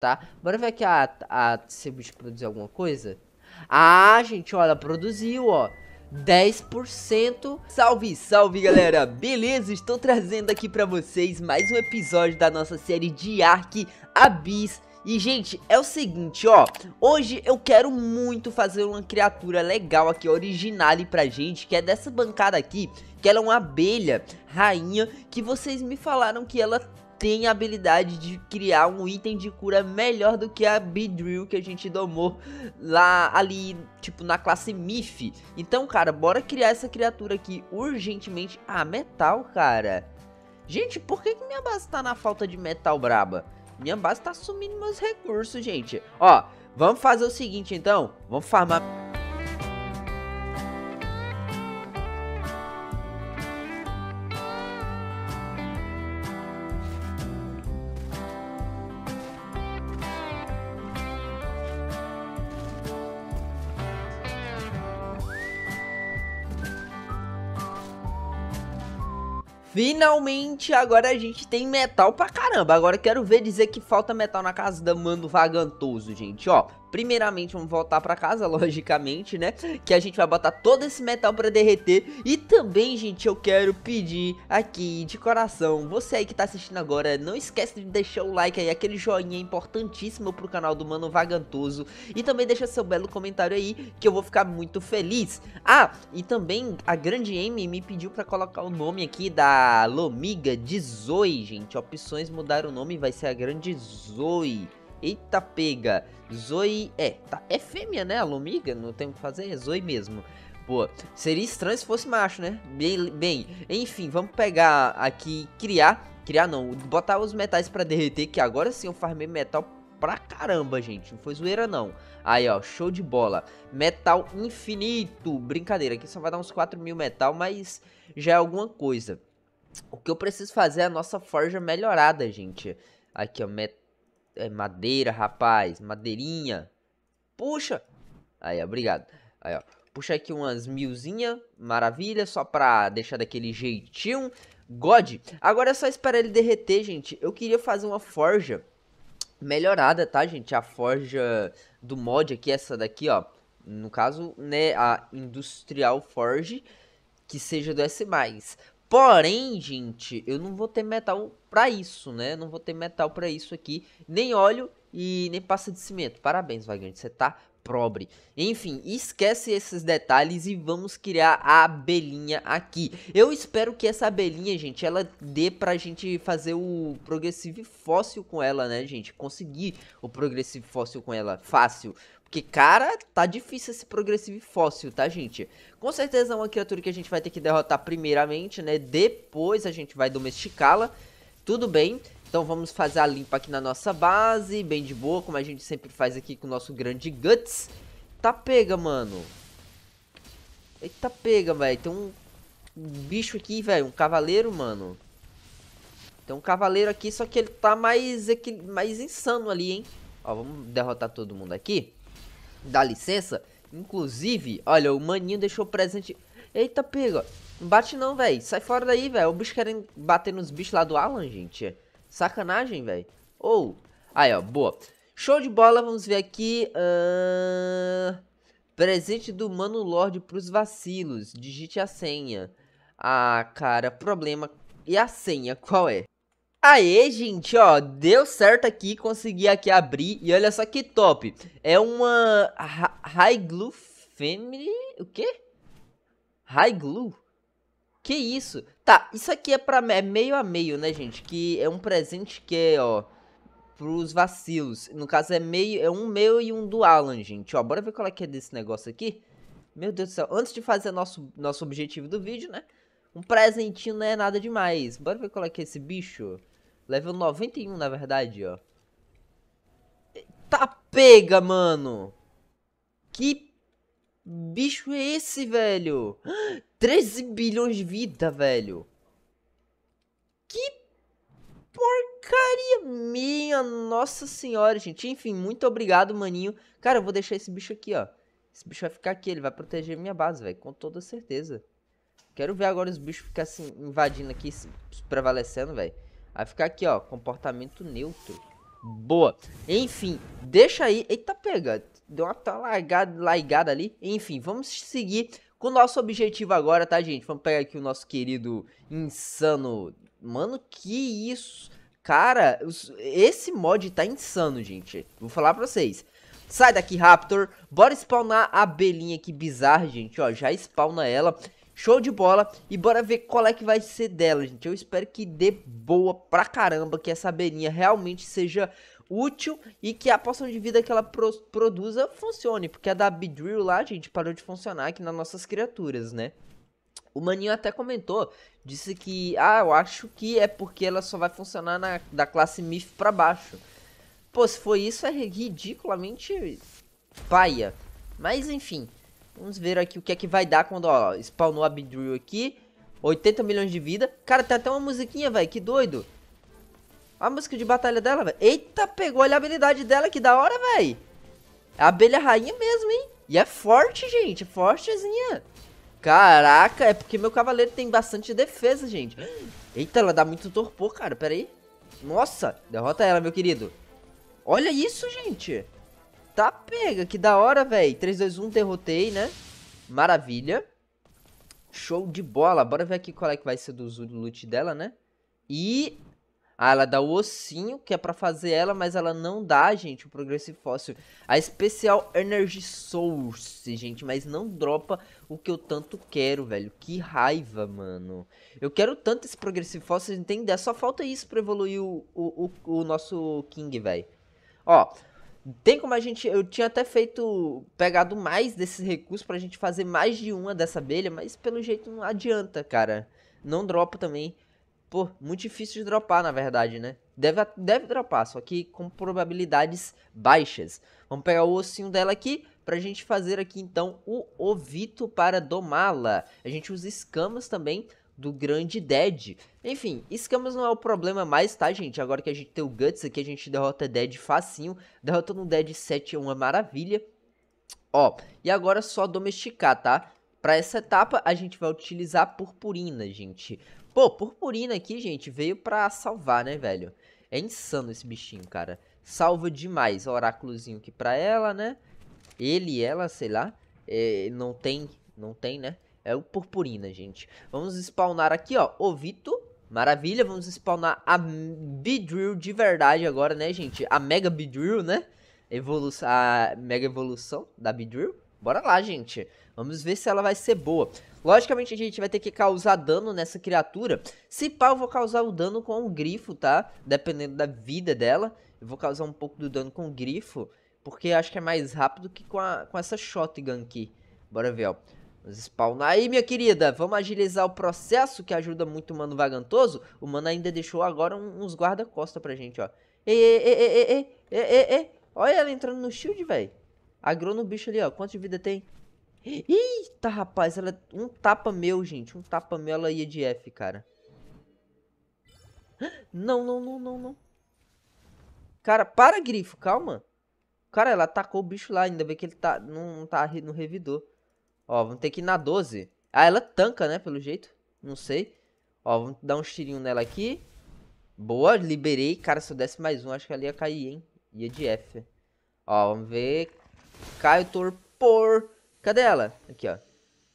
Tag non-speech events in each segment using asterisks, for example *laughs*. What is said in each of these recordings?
tá? Bora ver aqui a, a Cebus produziu alguma coisa. Ah, gente, olha, produziu, ó. 10%. Salve, salve galera, beleza? Estou trazendo aqui pra vocês mais um episódio da nossa série de Ark Abyss e, gente, é o seguinte, ó. Hoje eu quero muito fazer uma criatura legal aqui, original pra gente, que é dessa bancada aqui, que ela é uma abelha rainha, que vocês me falaram que ela tem a habilidade de criar um item de cura melhor do que a Beedrill que a gente domou lá ali, tipo, na classe Mif. Então, cara, bora criar essa criatura aqui urgentemente. Ah, metal, cara. Gente, por que, que minha base tá na falta de metal braba? Minha base tá sumindo meus recursos, gente. Ó, vamos fazer o seguinte, então. Vamos farmar... Finalmente, agora a gente tem metal pra caramba. Agora quero ver dizer que falta metal na casa da Mano Vagantoso, gente, ó. Primeiramente, vamos voltar para casa, *laughs* logicamente, né? Que a gente vai botar todo esse metal para derreter. E também, gente, eu quero pedir aqui de coração, você aí que tá assistindo agora, não esquece de deixar o like aí, aquele joinha importantíssimo pro canal do Mano Vagantoso. E também deixa seu belo comentário aí, que eu vou ficar muito feliz. Ah, e também a grande M me pediu para colocar o nome aqui da Lomiga de Zoe, gente. Opções mudar o nome, vai ser a grande Zoe. Eita pega! Zoe. É, tá, é fêmea, né? A Lumiga, não tem o que fazer, é Zoe mesmo. Pô, seria estranho se fosse macho, né? Bem, bem, enfim, vamos pegar aqui, criar. Criar não, botar os metais para derreter, que agora sim eu farmei metal pra caramba, gente. Não foi zoeira, não. Aí, ó, show de bola. Metal infinito. Brincadeira, aqui só vai dar uns 4 mil metal, mas já é alguma coisa. O que eu preciso fazer é a nossa forja melhorada, gente. Aqui, ó, metal é madeira, rapaz. Madeirinha. Puxa. Aí, obrigado. Aí, ó. Puxa aqui umas milzinha. Maravilha. Só pra deixar daquele jeitinho. God. Agora é só esperar ele derreter, gente. Eu queria fazer uma forja melhorada, tá, gente? A forja do mod aqui, essa daqui, ó. No caso, né, a Industrial Forge, que seja do S+. Porém, gente, eu não vou ter metal para isso, né? Não vou ter metal para isso aqui, nem óleo e nem pasta de cimento. Parabéns, Vagante, você tá pobre. Enfim, esquece esses detalhes e vamos criar a abelhinha aqui. Eu espero que essa abelhinha, gente, ela dê pra gente fazer o progressivo fóssil com ela, né, gente? Conseguir o progressivo fóssil com ela fácil. Porque, cara, tá difícil esse progressivo fóssil, tá, gente? Com certeza é uma criatura que a gente vai ter que derrotar primeiramente, né? Depois a gente vai domesticá-la. Tudo bem. Então vamos fazer a limpa aqui na nossa base, bem de boa, como a gente sempre faz aqui com o nosso grande Guts. Tá pega, mano. Eita pega, velho. Tem um bicho aqui, velho. Um cavaleiro, mano. Tem um cavaleiro aqui, só que ele tá mais, mais insano ali, hein? Ó, vamos derrotar todo mundo aqui. Dá licença? Inclusive, olha, o maninho deixou presente. Eita, pega. Não bate não, velho. Sai fora daí, velho. O bicho querendo bater nos bichos lá do Alan, gente. Sacanagem, velho. Ou. Oh. Aí, ó, boa. Show de bola, vamos ver aqui. Uh... Presente do Mano Lorde pros vacilos. Digite a senha. Ah, cara, problema. E a senha, qual é? Aê, gente, ó, deu certo aqui, consegui aqui abrir, e olha só que top, é uma High Glue Family, o quê? High Glue? Que isso? Tá, isso aqui é, pra, é meio a meio, né, gente, que é um presente que é, ó, pros vacilos, no caso é meio, é um meu e um do Alan, gente, ó, bora ver qual é que é desse negócio aqui? Meu Deus do céu, antes de fazer nosso, nosso objetivo do vídeo, né, um presentinho não é nada demais. Bora ver qual é que é esse bicho. Level 91, na verdade, ó. Tá pega, mano. Que bicho é esse, velho? 13 bilhões de vida, velho. Que porcaria minha, nossa senhora, gente. Enfim, muito obrigado, maninho. Cara, eu vou deixar esse bicho aqui, ó. Esse bicho vai ficar aqui, ele vai proteger minha base, velho, com toda certeza. Quero ver agora os bichos ficar assim invadindo aqui, se prevalecendo, velho. Vai ficar aqui, ó, comportamento neutro. Boa. Enfim, deixa aí. Eita, pega. Deu uma tá largada, largada ali. Enfim, vamos seguir com o nosso objetivo agora, tá, gente? Vamos pegar aqui o nosso querido insano. Mano, que isso. Cara, esse mod tá insano, gente. Vou falar pra vocês. Sai daqui, Raptor. Bora spawnar a abelhinha aqui bizarra, gente. Ó, já spawna ela. Show de bola. E bora ver qual é que vai ser dela, gente. Eu espero que dê boa pra caramba, que essa abelhinha realmente seja útil e que a poção de vida que ela pro produza funcione. Porque a da Bedrill lá, gente, parou de funcionar aqui nas nossas criaturas, né? O Maninho até comentou, disse que, ah, eu acho que é porque ela só vai funcionar na, da classe MIF pra baixo. Pô, se foi isso, é ridiculamente paia. Mas enfim, Vamos ver aqui o que é que vai dar quando, ó, spawnou a Bidrill aqui. 80 milhões de vida. Cara, tem até uma musiquinha, velho, que doido. A música de batalha dela, velho. Eita, pegou olha a habilidade dela, que da hora, velho. É a abelha rainha mesmo, hein? E é forte, gente, fortezinha. Caraca, é porque meu cavaleiro tem bastante defesa, gente. Eita, ela dá muito torpor, cara, pera aí. Nossa, derrota ela, meu querido. Olha isso, gente tá pega. Que da hora, velho. 3, 2, 1, derrotei, né? Maravilha. Show de bola. Bora ver aqui qual é que vai ser do loot dela, né? E... Ah, ela dá o ossinho, que é pra fazer ela, mas ela não dá, gente, o Progressive Fóssil. A especial Energy Source, gente, mas não dropa o que eu tanto quero, velho. Que raiva, mano. Eu quero tanto esse Progressive Fóssil, entende? É só falta isso pra evoluir o, o, o, o nosso King, velho. Ó, tem como a gente. Eu tinha até feito. pegado mais desses recursos pra gente fazer mais de uma dessa abelha, mas pelo jeito não adianta, cara. Não dropa também. Pô, muito difícil de dropar, na verdade, né? Deve, deve dropar, só que com probabilidades baixas. Vamos pegar o ossinho dela aqui pra gente fazer aqui, então, o ovito para domá-la. A gente usa escamas também do grande Dead. Enfim, escamas não é o problema mais, tá, gente? Agora que a gente tem o Guts aqui, a gente derrota Dead facinho. Derrotando um Dead 7 é uma maravilha. Ó, e agora é só domesticar, tá? Pra essa etapa, a gente vai utilizar purpurina, gente. Pô, purpurina aqui, gente, veio pra salvar, né, velho? É insano esse bichinho, cara. Salva demais. Oráculozinho aqui pra ela, né? Ele, ela, sei lá. É, não tem, não tem, né? É o purpurina, gente. Vamos spawnar aqui, ó, ovito. Maravilha, vamos spawnar a Beedrill de verdade agora, né, gente? A Mega Beedrill, né? Evolu a Mega Evolução da Beedrill. Bora lá, gente. Vamos ver se ela vai ser boa. Logicamente, a gente vai ter que causar dano nessa criatura. Se pá, eu vou causar o dano com o grifo, tá? Dependendo da vida dela. Eu vou causar um pouco do dano com o grifo. Porque acho que é mais rápido que com, a, com essa shotgun aqui. Bora ver, ó. Vamos spawnar aí, minha querida. Vamos agilizar o processo, que ajuda muito o mano vagantoso. O mano ainda deixou agora uns guarda-costa pra gente, ó. Ei, e, e, e, Olha ela entrando no shield, velho. Agrou no bicho ali, ó. Quanto de vida tem? Eita, rapaz. Ela... Um tapa meu, gente. Um tapa meu, ela ia de F, cara. Não, não, não, não, não. Cara, para, grifo. Calma. Cara, ela atacou o bicho lá. Ainda bem que ele tá, não, não tá no revidor. Ó, vamos ter que ir na 12. Ah, ela tanca, né? Pelo jeito. Não sei. Ó, vamos dar um tirinho nela aqui. Boa, liberei. Cara, se eu desse mais um, acho que ela ia cair, hein? Ia de F. Ó, vamos ver. Cai o torpor. Cadê ela? Aqui, ó.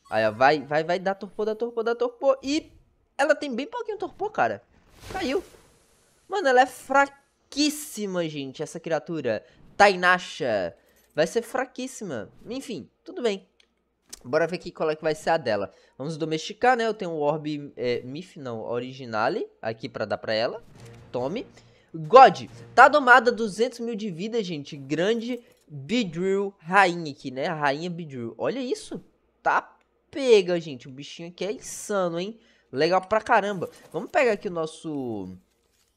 Aí, ó. Vai, vai, vai. Dá torpor, dá torpor, dá torpor. E ela tem bem pouquinho torpor, cara. Caiu. Mano, ela é fraquíssima, gente, essa criatura. Tainasha. Vai ser fraquíssima. Enfim, tudo bem. Bora ver aqui qual é que vai ser a dela. Vamos domesticar, né? Eu tenho o um orb é, Mif, não, Originale, aqui pra dar pra ela. Tome. God, tá domada 200 mil de vida, gente. Grande Bidrill rainha aqui, né? rainha Bidrill. Olha isso. Tá pega, gente. O bichinho aqui é insano, hein? Legal pra caramba. Vamos pegar aqui o nosso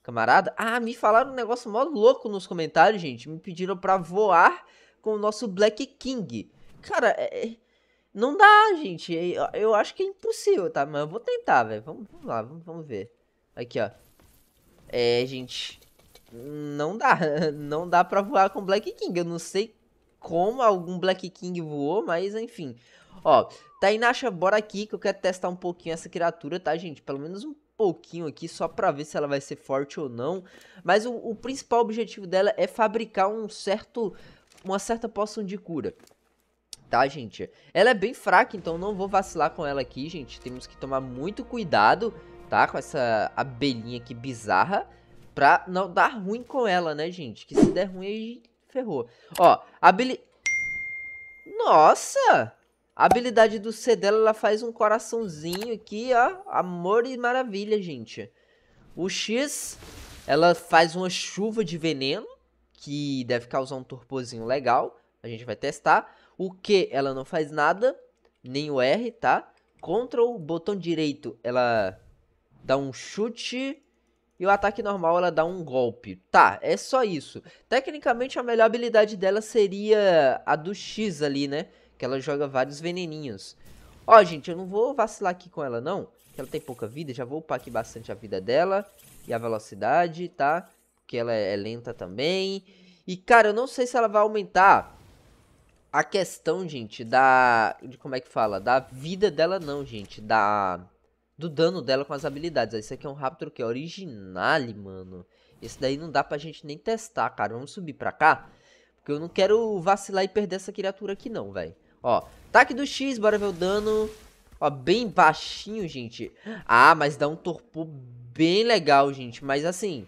camarada. Ah, me falaram um negócio mó louco nos comentários, gente. Me pediram pra voar com o nosso Black King. Cara, é... é não dá, gente. Eu, acho que é impossível, tá? Mas eu vou tentar, velho. Vamos, vamos, lá, vamos, vamos ver. Aqui, ó. É, gente. Não dá. *laughs* Não dá pra voar com Black King. Eu não sei como algum Black King voou, mas enfim. Ó, Tainasha, bora aqui que eu quero testar um pouquinho essa criatura, tá, gente? Pelo menos um pouquinho aqui, só pra ver se ela vai ser forte ou não. Mas o, o principal objetivo dela é fabricar um certo... Uma certa poção de cura tá, gente? Ela é bem fraca, então não vou vacilar com ela aqui, gente. Temos que tomar muito cuidado, tá? Com essa abelhinha aqui bizarra. Pra não dar ruim com ela, né, gente? Que se der ruim, ferrou. Ó, a Nossa! A habilidade do C dela, ela faz um coraçãozinho aqui, ó. Amor e maravilha, gente. O X, ela faz uma chuva de veneno, que deve causar um torpozinho legal. A gente vai testar. O Q, ela não faz nada, nem o R, tá? Ctrl, botão direito, ela dá um chute. E o ataque normal, ela dá um golpe. Tá, é só isso. Tecnicamente, a melhor habilidade dela seria a do X ali, né? Que ela joga vários veneninhos. Ó, gente, eu não vou vacilar aqui com ela, não. que ela tem pouca vida. Já vou upar aqui bastante a vida dela. E a velocidade, tá? Porque ela é lenta também. E, cara, eu não sei se ela vai aumentar a questão, gente, da. De como é que fala? Da vida dela, não, gente. Da. Do dano dela com as habilidades. Esse aqui é um Raptor que é original, mano. Esse daí não dá pra gente nem testar, cara. Vamos subir pra cá. Porque eu não quero vacilar e perder essa criatura aqui, não, velho. Ó, ataque do X, bora ver o dano. Ó, bem baixinho, gente. Ah, mas dá um torpor bem legal, gente. Mas assim,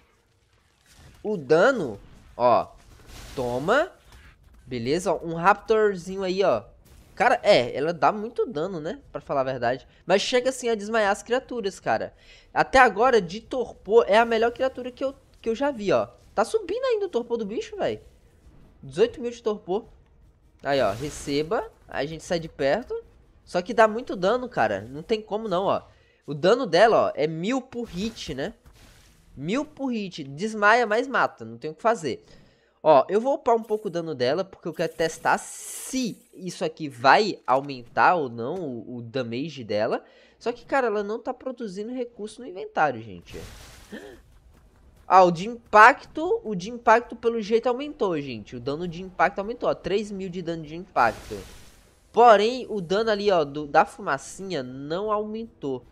o dano, ó, toma. Beleza, um Raptorzinho aí, ó. Cara, é, ela dá muito dano, né? Pra falar a verdade. Mas chega assim a desmaiar as criaturas, cara. Até agora, de torpor, é a melhor criatura que eu, que eu já vi, ó. Tá subindo ainda o torpor do bicho, velho. 18 mil de torpor. Aí, ó, receba. Aí a gente sai de perto. Só que dá muito dano, cara. Não tem como não, ó. O dano dela, ó, é mil por hit, né? Mil por hit. Desmaia, mas mata. Não tem o que fazer. Ó, eu vou upar um pouco o dano dela, porque eu quero testar se isso aqui vai aumentar ou não o, o damage dela. Só que, cara, ela não tá produzindo recurso no inventário, gente. *gasps* Ah, o de impacto, o de impacto pelo jeito aumentou, gente. O dano de impacto aumentou, ó, 3 mil de dano de impacto. Porém, o dano ali, ó, do, da fumacinha não aumentou,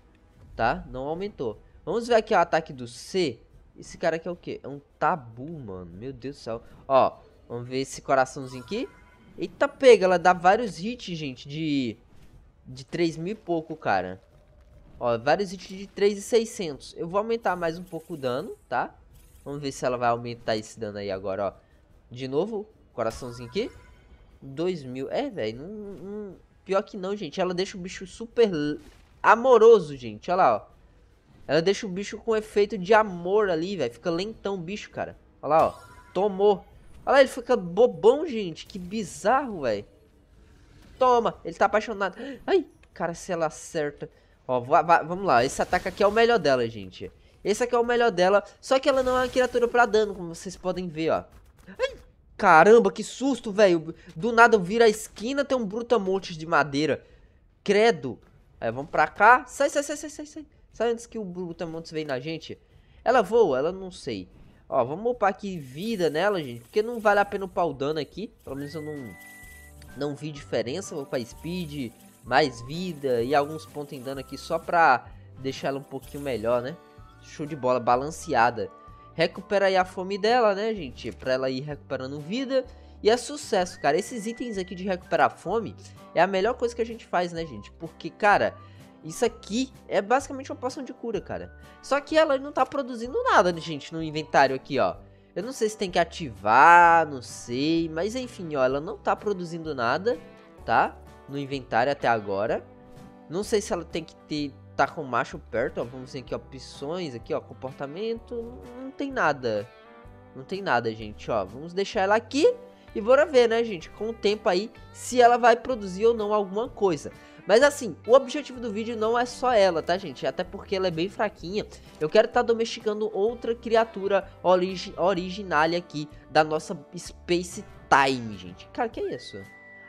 tá? Não aumentou. Vamos ver aqui ó, o ataque do C. Esse cara aqui é o quê? É um tabu, mano. Meu Deus do céu. Ó, vamos ver esse coraçãozinho aqui. Eita, pega. Ela dá vários hits, gente, de... De 3 mil e pouco, cara. Ó, vários hits de 3,600. Eu vou aumentar mais um pouco o dano, tá? Vamos ver se ela vai aumentar esse dano aí agora, ó. De novo, coraçãozinho aqui. mil É, velho. Não, não... Pior que não, gente. Ela deixa o bicho super amoroso, gente. Olha lá, ó. Ela deixa o bicho com efeito de amor ali, velho. Fica lentão o bicho, cara. Olha lá, ó. Tomou. Olha lá, ele fica bobão, gente. Que bizarro, velho. Toma. Ele tá apaixonado. Ai, cara, se ela acerta. Ó, vamos lá. Esse ataque aqui é o melhor dela, gente. Esse aqui é o melhor dela. Só que ela não é uma criatura pra dano, como vocês podem ver, ó. Ai, caramba, que susto, velho. Do nada vira a esquina, tem um monte de madeira. Credo. Aí, é, vamos pra cá. Sai, sai, sai, sai, sai. Sabe antes que o Brutamontes vem na gente? Ela voa, ela não sei. Ó, vamos upar aqui vida nela, gente. Porque não vale a pena upar o dano aqui. Pelo menos eu não, não vi diferença. Vou upar speed, mais vida e alguns pontos em dano aqui só pra deixar ela um pouquinho melhor, né? Show de bola, balanceada. Recupera aí a fome dela, né, gente? Pra ela ir recuperando vida. E é sucesso, cara. Esses itens aqui de recuperar fome é a melhor coisa que a gente faz, né, gente? Porque, cara, isso aqui é basicamente uma poção de cura, cara. Só que ela não tá produzindo nada, gente, no inventário aqui, ó. Eu não sei se tem que ativar, não sei. Mas enfim, ó, ela não tá produzindo nada, tá? No inventário até agora. Não sei se ela tem que ter, tá com macho perto, ó. Vamos ver aqui, opções aqui, ó, comportamento. Não, não tem nada. Não tem nada, gente, ó. Vamos deixar ela aqui. E bora ver, né, gente, com o tempo aí, se ela vai produzir ou não alguma coisa. Mas assim, o objetivo do vídeo não é só ela, tá gente? Até porque ela é bem fraquinha. Eu quero estar tá domesticando outra criatura origi originária aqui da nossa Space Time, gente. Cara, que é isso?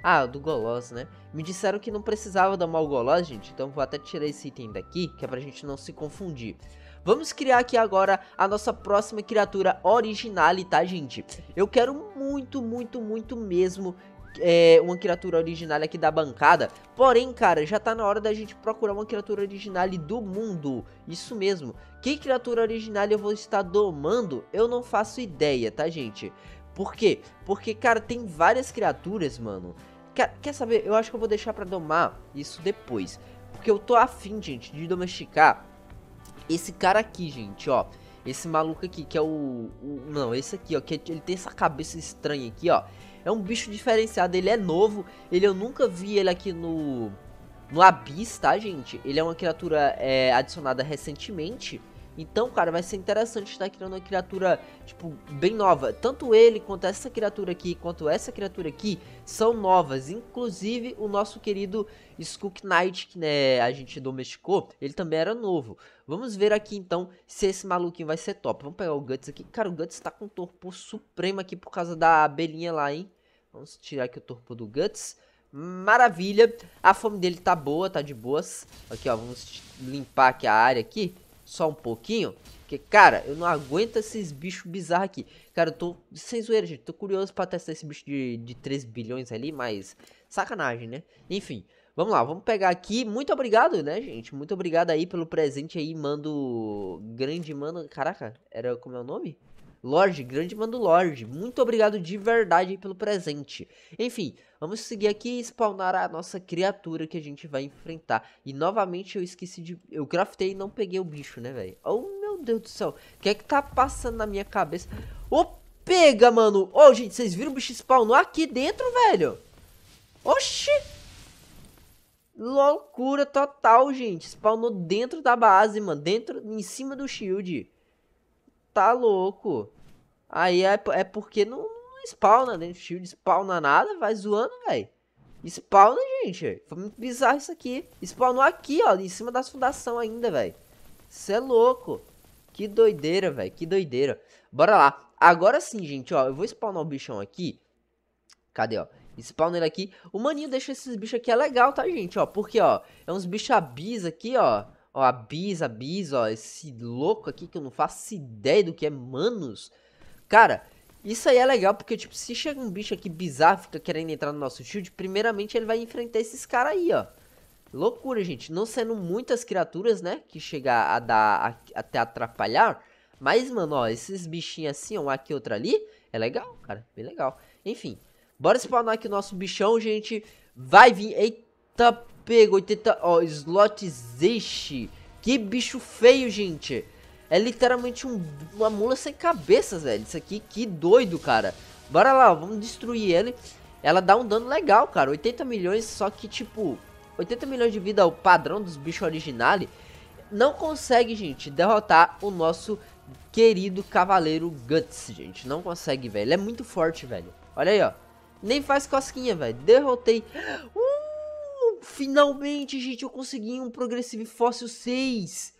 Ah, do Golos, né? Me disseram que não precisava dar uma Golos, gente. Então vou até tirar esse item daqui, que é pra gente não se confundir. Vamos criar aqui agora a nossa próxima criatura original, tá, gente? Eu quero muito, muito, muito mesmo é, uma criatura originária aqui da bancada. Porém, cara, já tá na hora da gente procurar uma criatura originária do mundo. Isso mesmo. Que criatura originária eu vou estar domando? Eu não faço ideia, tá, gente? Por quê? Porque, cara, tem várias criaturas, mano. Quer, quer saber? Eu acho que eu vou deixar pra domar isso depois. Porque eu tô afim, gente, de domesticar esse cara aqui, gente, ó. Esse maluco aqui, que é o... o não, esse aqui, ó. Que ele tem essa cabeça estranha aqui, ó. É um bicho diferenciado, ele é novo. Ele eu nunca vi ele aqui no. No Abyss, tá, gente? Ele é uma criatura é, adicionada recentemente. Então, cara, vai ser interessante estar criando uma criatura, tipo, bem nova. Tanto ele, quanto essa criatura aqui, quanto essa criatura aqui, são novas. Inclusive, o nosso querido Skook Knight, que né, a gente domesticou, ele também era novo. Vamos ver aqui, então, se esse maluquinho vai ser top. Vamos pegar o Guts aqui. Cara, o Guts tá com um torpor supremo aqui por causa da abelhinha lá, hein? Vamos tirar aqui o corpo do Guts. Maravilha. A fome dele tá boa, tá de boas. Aqui, ó, vamos limpar aqui a área aqui. Só um pouquinho. Porque, cara, eu não aguento esses bichos bizarros aqui. Cara, eu tô sem zoeira, gente. Tô curioso pra testar esse bicho de, de 3 bilhões ali, mas sacanagem, né? Enfim, vamos lá, vamos pegar aqui. Muito obrigado, né, gente? Muito obrigado aí pelo presente aí, mando... Grande mando. Caraca, era como é o nome? Lorde, grande mano Lorde, muito obrigado de verdade pelo presente. Enfim, vamos seguir aqui e spawnar a nossa criatura que a gente vai enfrentar. E novamente eu esqueci de... Eu craftei e não peguei o bicho, né, velho? Oh, meu Deus do céu. O que é que tá passando na minha cabeça? Ô, oh, pega, mano! Ô, oh, gente, vocês viram o bicho spawnar aqui dentro, velho? Oxi! Loucura total, gente. Spawnou dentro da base, mano. Dentro, em cima do shield tá louco. Aí é, é porque não, não spawna, né? Shield spawna nada, vai zoando, velho. Spawna, gente. Foi muito bizarro isso aqui. Spawnou aqui, ó, em cima das fundações ainda, velho. Isso é louco. Que doideira, velho. Que doideira. Bora lá. Agora sim, gente, ó. Eu vou spawnar o bichão aqui. Cadê, ó? ele aqui. O maninho deixa esses bichos aqui é legal, tá, gente? Ó, porque, ó, é uns bichos abis aqui, ó. Ó, a Bis, a Bis, ó, esse louco aqui que eu não faço ideia do que é Manos. Cara, isso aí é legal porque, tipo, se chega um bicho aqui bizarro, fica querendo entrar no nosso shield, primeiramente ele vai enfrentar esses caras aí, ó. Loucura, gente. Não sendo muitas criaturas, né, que chegar a dar, até atrapalhar. Mas, mano, ó, esses bichinhos assim, ó, um aqui, outro ali, é legal, cara, bem legal. Enfim, bora spawnar aqui o nosso bichão, gente. Vai vir, eita pego 80... Ó, slot Zeishi. Que bicho feio, gente. É literalmente um, uma mula sem cabeça, velho. Isso aqui, que doido, cara. Bora lá, vamos destruir ele. Ela dá um dano legal, cara. 80 milhões, só que, tipo... 80 milhões de vida, é o padrão dos bichos originais. Não consegue, gente, derrotar o nosso querido cavaleiro Guts, gente. Não consegue, velho. Ele é muito forte, velho. Olha aí, ó. Nem faz cosquinha, velho. Derrotei. *gasps* Uh! Finalmente, gente, eu consegui um Progressive Fóssil 6.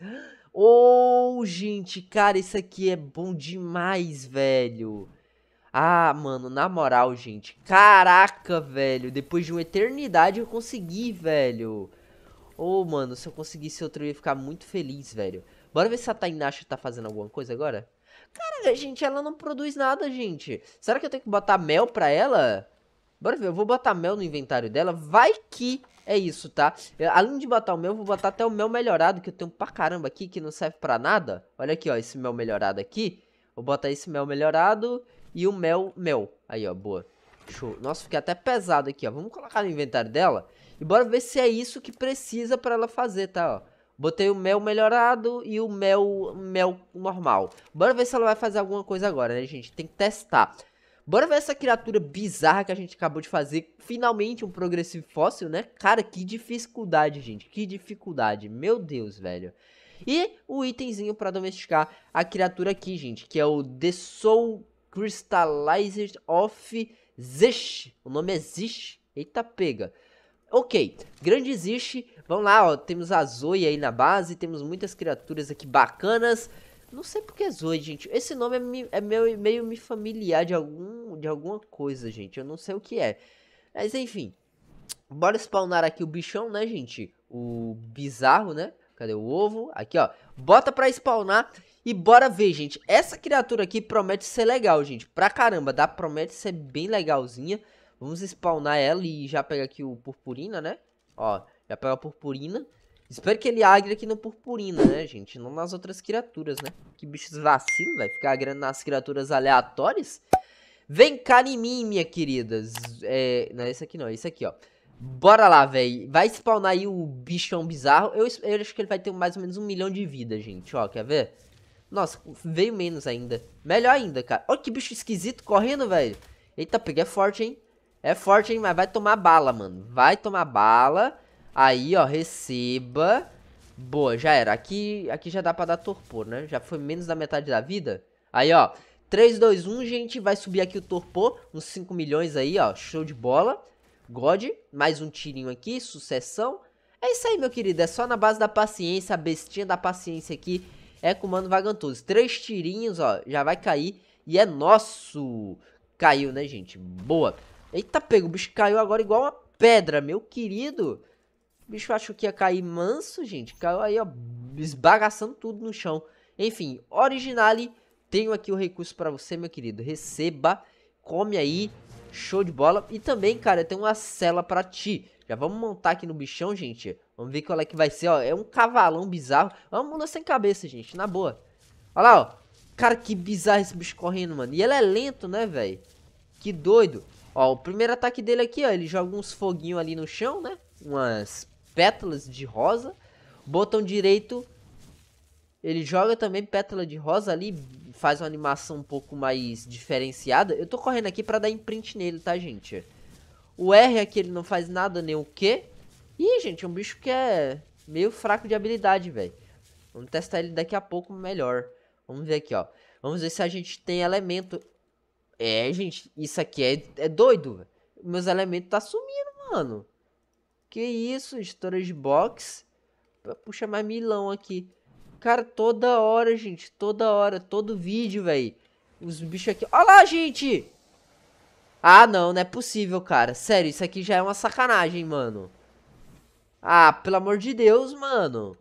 Oh, gente, cara, isso aqui é bom demais, velho. Ah, mano, na moral, gente. Caraca, velho. Depois de uma eternidade eu consegui, velho. Oh, mano, se eu conseguisse outro eu ia ficar muito feliz, velho. Bora ver se a Tainasha tá fazendo alguma coisa agora. Cara, gente, ela não produz nada, gente. Será que eu tenho que botar mel pra ela? Bora ver, eu vou botar mel no inventário dela. Vai que é isso, tá? Eu, é, além de botar o meu, vou botar até o meu melhorado, que eu tenho pra caramba aqui, que não serve pra nada. Olha aqui, ó, esse mel melhorado aqui. Vou botar esse mel melhorado e o mel mel. Aí, ó, boa. Show. Nossa, fiquei até pesado aqui, ó. Vamos colocar no inventário dela e bora ver se é isso que precisa pra ela fazer, tá, ó. Botei o mel melhorado e o mel, mel normal. Bora ver se ela vai fazer alguma coisa agora, né, gente? Tem que testar. Bora ver essa criatura bizarra que a gente acabou de fazer. Finalmente um progressivo fóssil, né? Cara, que dificuldade, gente. Que dificuldade. Meu Deus, velho. E o itemzinho para domesticar a criatura aqui, gente. Que é o The Soul Crystallized of Zish. O nome é Zish. Eita, pega. Ok, grande Zish. Vamos lá, ó. Temos a Zoe aí na base. Temos muitas criaturas aqui bacanas. Não sei porque Zoe, gente. Esse nome é, me, é meio, meio me familiar de, algum, de alguma coisa, gente. Eu não sei o que é. Mas enfim. Bora spawnar aqui o bichão, né, gente? O bizarro, né? Cadê o ovo? Aqui, ó. Bota pra spawnar e bora ver, gente. Essa criatura aqui promete ser legal, gente. Pra caramba, dá, promete ser bem legalzinha. Vamos spawnar ela e já pega aqui o purpurina, né? Ó, já pega a purpurina. Espero que ele agre aqui no Purpurina, né, gente? Não nas outras criaturas, né? Que bichos vacilo, vai ficar agrando nas criaturas aleatórias? Vem cá em mim, minha querida. É, não é esse aqui não, é esse aqui, ó. Bora lá, velho. Vai spawnar aí o bichão bizarro. Eu, eu acho que ele vai ter mais ou menos um milhão de vida, gente, ó. Quer ver? Nossa, veio menos ainda. Melhor ainda, cara. Olha que bicho esquisito correndo, velho. Eita, peguei é forte, hein? É forte, hein? Mas vai tomar bala, mano. Vai tomar bala. Aí, ó, receba. Boa, já era. Aqui, aqui já dá pra dar torpor, né? Já foi menos da metade da vida. Aí, ó. 3, 2, 1, gente. Vai subir aqui o torpor. Uns 5 milhões aí, ó. Show de bola. God. Mais um tirinho aqui. Sucessão. É isso aí, meu querido. É só na base da paciência. A bestinha da paciência aqui é com o Mano Vagantoso. Três tirinhos, ó. Já vai cair. E é nosso. Caiu, né, gente? Boa. Eita, pega. O bicho caiu agora igual uma pedra, meu querido. O bicho achou que ia cair manso, gente. Caiu aí, ó, esbagaçando tudo no chão. Enfim, Originale, tenho aqui o recurso para você, meu querido. Receba, come aí, show de bola. E também, cara, eu tenho uma cela para ti. Já vamos montar aqui no bichão, gente. Vamos ver qual é que vai ser, ó. É um cavalão bizarro. É uma mula sem cabeça, gente, na boa. Olha lá, ó. Cara, que bizarro esse bicho correndo, mano. E ele é lento, né, velho? Que doido. Ó, o primeiro ataque dele aqui, ó. Ele joga uns foguinhos ali no chão, né? Umas pétalas de rosa. Botão direito, ele joga também pétala de rosa ali, faz uma animação um pouco mais diferenciada. Eu tô correndo aqui pra dar imprint nele, tá, gente? O R aqui ele não faz nada, nem o Q. Ih, gente, é um bicho que é meio fraco de habilidade, velho. Vamos testar ele daqui a pouco melhor. Vamos ver aqui, ó. Vamos ver se a gente tem elemento. É, gente, isso aqui é, é doido. Meus elementos tá sumindo, mano. Que isso, storage box. Puxa, mais milão aqui. Cara, toda hora, gente. Toda hora, todo vídeo, velho. Os bichos aqui. Olha lá, gente! Ah, não, não é possível, cara. Sério, isso aqui já é uma sacanagem, mano. Ah, pelo amor de Deus, mano.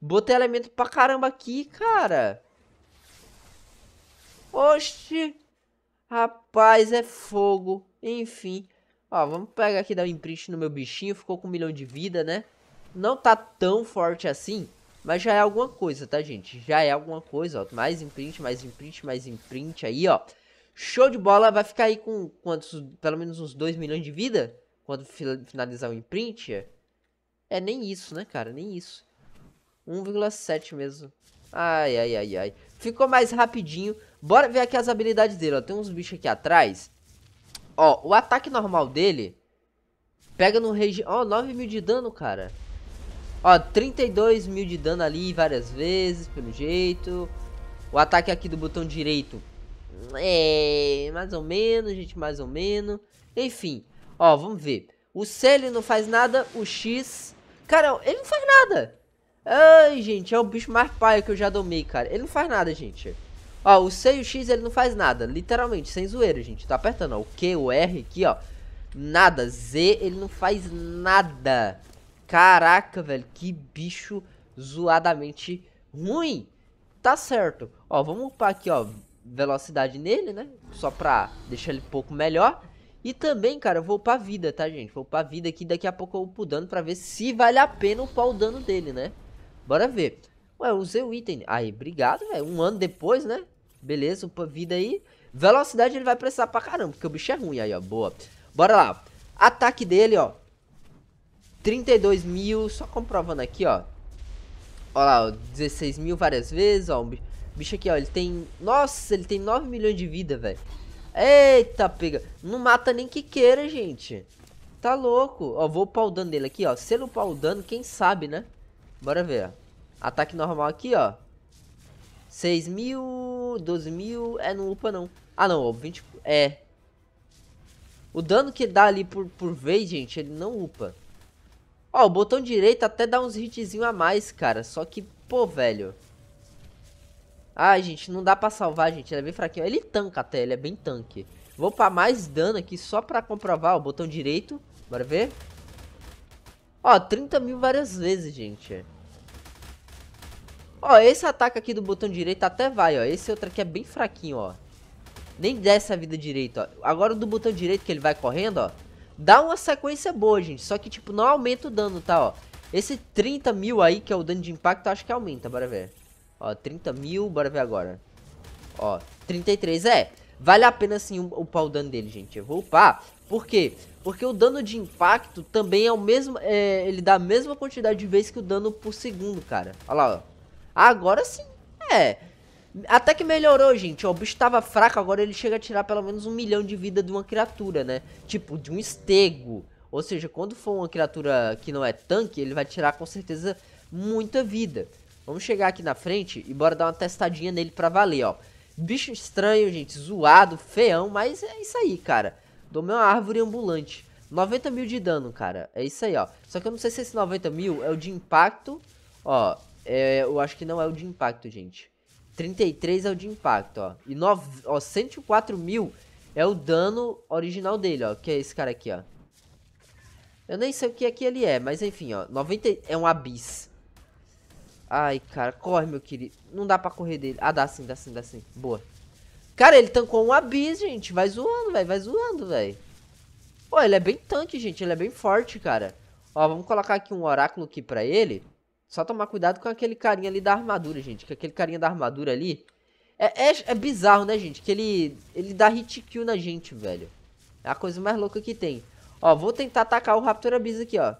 Botei elemento pra caramba aqui, cara. Oxi. Rapaz, é fogo. Enfim. Ó, vamos pegar aqui, dar um imprint no meu bichinho. Ficou com um milhão de vida, né? Não tá tão forte assim, mas já é alguma coisa, tá, gente? Já é alguma coisa, ó. Mais imprint, mais imprint, mais imprint aí, ó. Show de bola. Vai ficar aí com quantos? Pelo menos uns 2 milhões de vida? Quando finalizar o imprint? É nem isso, né, cara? Nem isso. 1,7 mesmo. Ai, ai, ai, ai. Ficou mais rapidinho. Bora ver aqui as habilidades dele, ó. Tem uns bichos aqui atrás Ó, o ataque normal dele pega no regi... Ó, 9 mil de dano, cara. Ó, 32 mil de dano ali várias vezes, pelo jeito. O ataque aqui do botão direito é mais ou menos, gente, mais ou menos. Enfim, ó, vamos ver. O C ele não faz nada, o X... Cara, ele não faz nada. Ai, gente, é o bicho mais paio que eu já domei, cara. Ele não faz nada, gente. Ó, o C e o X ele não faz nada, literalmente, sem zoeira, gente. Tá apertando, ó, o Q, o R aqui, ó. Nada, Z ele não faz nada. Caraca, velho, que bicho zoadamente ruim. Tá certo. Ó, vamos upar aqui, ó, velocidade nele, né? Só pra deixar ele um pouco melhor. E também, cara, eu vou upar vida, tá, gente? Vou upar vida aqui, daqui a pouco eu upo o dano pra ver se vale a pena upar o dano dele, né? Bora ver. Ué, usei o item. Aí, obrigado, velho. Um ano depois, né? Beleza, upa vida aí. Velocidade ele vai precisar pra caramba, porque o bicho é ruim aí, ó. Boa. Bora lá. Ataque dele, ó. 32 mil, só comprovando aqui, ó. Ó lá, ó, 16 mil várias vezes, ó. O bicho aqui, ó, ele tem... Nossa, ele tem 9 milhões de vida, velho. Eita, pega. Não mata nem que queira, gente. Tá louco. Ó, vou upar o dano dele aqui, ó. Se ele upar o dano, quem sabe, né? Bora ver, ó. Ataque normal aqui, ó. 6 mil, 12 mil, é, não upa não. Ah não, ó, 20, é. O dano que dá ali por, por vez, gente, ele não upa. Ó, o botão direito até dá uns hitzinho a mais, cara. Só que, pô, velho. Ai, gente, não dá pra salvar, gente. Ele é bem fraquinho. Ele tanca até, ele é bem tanque. Vou para mais dano aqui só pra comprovar ó, o botão direito. Bora ver. Ó, 30 mil várias vezes, gente. Ó, esse ataque aqui do botão direito até vai, ó. Esse outro aqui é bem fraquinho, ó. Nem desce a vida direito, ó. Agora o do botão direito que ele vai correndo, ó. Dá uma sequência boa, gente. Só que, tipo, não aumenta o dano, tá, ó. Esse 30 mil aí, que é o dano de impacto, acho que aumenta, bora ver. Ó, 30 mil, bora ver agora. Ó, 33, é. Vale a pena, sim, upar o dano dele, gente. Eu vou upar. Por quê? Porque o dano de impacto também é o mesmo... É, ele dá a mesma quantidade de vezes que o dano por segundo, cara. Olha lá, ó. Agora sim, é. Até que melhorou, gente. O bicho tava fraco, agora ele chega a tirar pelo menos um milhão de vida de uma criatura, né? Tipo, de um estego. Ou seja, quando for uma criatura que não é tanque, ele vai tirar com certeza muita vida. Vamos chegar aqui na frente e bora dar uma testadinha nele pra valer, ó. Bicho estranho, gente, zoado, feão, mas é isso aí, cara. Domei uma árvore ambulante. 90 mil de dano, cara. É isso aí, ó. Só que eu não sei se esse 90 mil é o de impacto, ó. É, eu acho que não é o de impacto, gente. 33 é o de impacto, ó. E nove, ó, 104 mil é o dano original dele, ó. Que é esse cara aqui, ó. Eu nem sei o que aqui ele é, mas enfim, ó. 90 é um abis. Ai, cara, corre, meu querido. Não dá pra correr dele. Ah, dá sim, dá sim, dá sim. Boa. Cara, ele tancou um abis, gente. Vai zoando, velho. Vai zoando, velho. Pô, ele é bem tanque, gente. Ele é bem forte, cara. Ó, vamos colocar aqui um oráculo aqui pra ele. Só tomar cuidado com aquele carinha ali da armadura, gente. Que aquele carinha da armadura ali... É, é, é bizarro, né, gente? Que ele, ele dá hit kill na gente, velho. É a coisa mais louca que tem. Ó, vou tentar atacar o Raptor Abyss aqui, ó.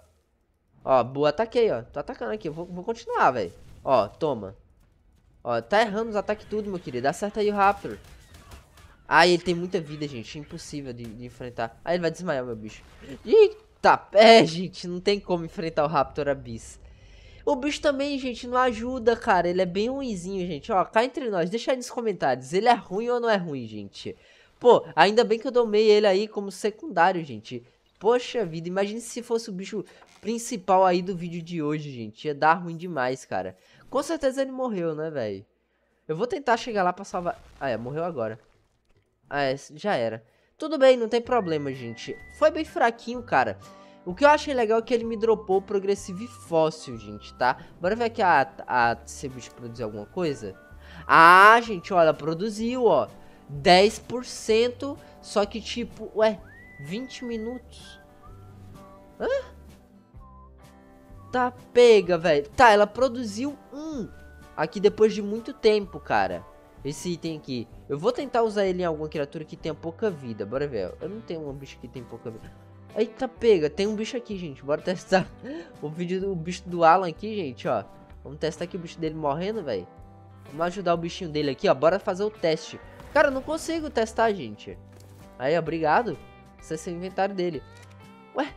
Ó, boa, ataquei, ó. Tô atacando aqui. Vou, vou continuar, velho. Ó, toma. Ó, tá errando os ataques tudo, meu querido. Acerta aí o Raptor. Ah, ele tem muita vida, gente. É impossível de, de, enfrentar. Aí ele vai desmaiar, meu bicho. Eita, pé, *laughs* gente. Não tem como enfrentar o Raptor Abyss. O bicho também, gente, não ajuda, cara. Ele é bem ruinzinho, gente. Ó, cá entre nós, deixa aí nos comentários. Ele é ruim ou não é ruim, gente? Pô, ainda bem que eu domei ele aí como secundário, gente. Poxa vida, imagine se fosse o bicho principal aí do vídeo de hoje, gente. Ia dar ruim demais, cara. Com certeza ele morreu, né, velho? Eu vou tentar chegar lá pra salvar... Ah, é, morreu agora. Ah, é, já era. Tudo bem, não tem problema, gente. Foi bem fraquinho, cara. O que eu achei legal é que ele me dropou Progressive Fóssil, gente, tá? Bora ver aqui a, a Cebus produzir alguma coisa. Ah, gente, olha, produziu, ó. 10%, só que tipo, ué, 20 minutos. Hã? Tá pega, velho. Tá, ela produziu um aqui depois de muito tempo, cara. Esse item aqui. Eu vou tentar usar ele em alguma criatura que tenha pouca vida. Bora ver. Eu não tenho um bicho que tem pouca vida. Eita, pega. Tem um bicho aqui, gente. Bora testar o vídeo do bicho do Alan aqui, gente, ó. Vamos testar aqui o bicho dele morrendo, velho. Vamos ajudar o bichinho dele aqui, ó. Bora fazer o teste. Cara, eu não consigo testar, gente. Aí, obrigado. Esse é o inventário dele. Ué?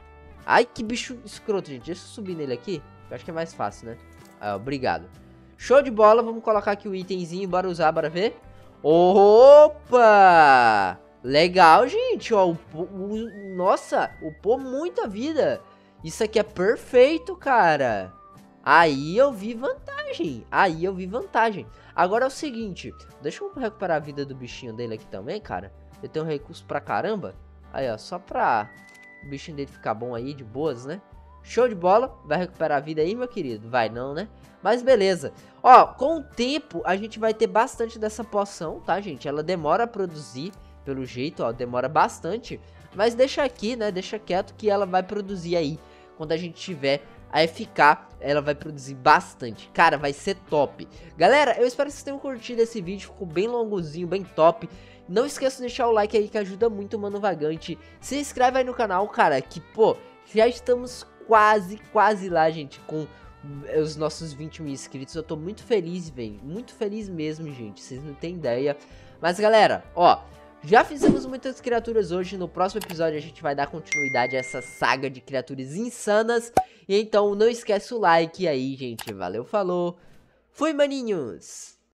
Ai, que bicho escroto, gente. Deixa eu subir nele aqui. Eu acho que é mais fácil, né? Ah, obrigado. Show de bola. Vamos colocar aqui o itemzinho. Bora usar, bora ver. Opa! Legal, gente, ó, o, o, nossa, upou muita vida. Isso aqui é perfeito, cara. Aí eu vi vantagem, aí eu vi vantagem. Agora é o seguinte, deixa eu recuperar a vida do bichinho dele aqui também, cara. Eu tenho recurso pra caramba. Aí, ó, só pra o bichinho dele ficar bom aí, de boas, né? Show de bola, vai recuperar a vida aí, meu querido? Vai não, né? Mas beleza. Ó, com o tempo, a gente vai ter bastante dessa poção, tá, gente? Ela demora a produzir, pelo jeito, ó, demora bastante. Mas deixa aqui, né? Deixa quieto que ela vai produzir aí. Quando a gente tiver a FK, ela vai produzir bastante. Cara, vai ser top. Galera, eu espero que vocês tenham curtido esse vídeo. Ficou bem longozinho, bem top. Não esqueça de deixar o like aí que ajuda muito o Mano Vagante. Se inscreve aí no canal, cara, que, pô, já estamos quase, quase lá, gente, com eh, os nossos 20 mil inscritos. Eu tô muito feliz, velho. Muito feliz mesmo, gente. Vocês não têm ideia. Mas, galera, ó, já fizemos muitas criaturas hoje, no próximo episódio a gente vai dar continuidade a essa saga de criaturas insanas. E então não esquece o like aí, gente. Valeu, falou. Fui, maninhos!